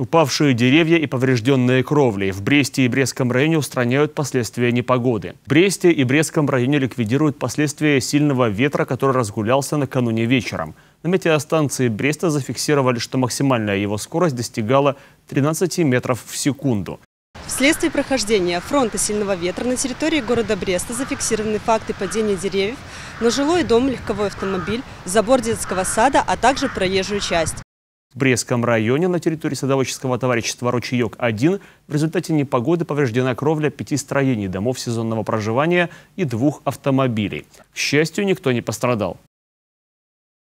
Упавшие деревья и поврежденные кровли в Бресте и Брестском районе устраняют последствия непогоды. В Бресте и Брестском районе ликвидируют последствия сильного ветра, который разгулялся накануне вечером. На метеостанции Бреста зафиксировали, что максимальная его скорость достигала 13 метров в секунду. Вследствие прохождения фронта сильного ветра на территории города Бреста зафиксированы факты падения деревьев на жилой дом, легковой автомобиль, забор детского сада, а также проезжую часть. В Брестском районе на территории садоводческого товарищества «Ручеек-1» в результате непогоды повреждена кровля пяти строений, домов сезонного проживания и двух автомобилей. К счастью, никто не пострадал.